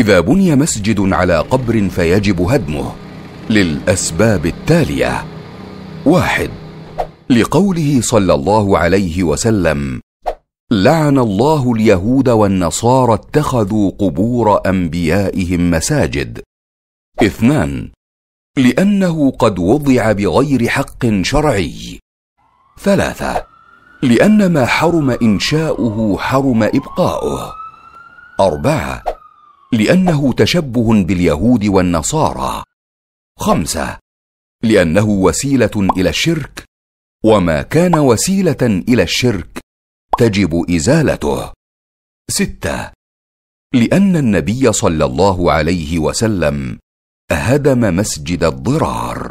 إذا بني مسجد على قبر فيجب هدمه للأسباب التالية: واحد لقوله صلى الله عليه وسلم: لعن الله اليهود والنصارى اتخذوا قبور أنبيائهم مساجد. اثنان لأنه قد وضع بغير حق شرعي. ثلاثة لأن ما حرم إنشاؤه حرم إبقاؤه. أربعة لانه تشبه باليهود والنصارى خمسه لانه وسيله الى الشرك وما كان وسيله الى الشرك تجب ازالته سته لان النبي صلى الله عليه وسلم هدم مسجد الضرار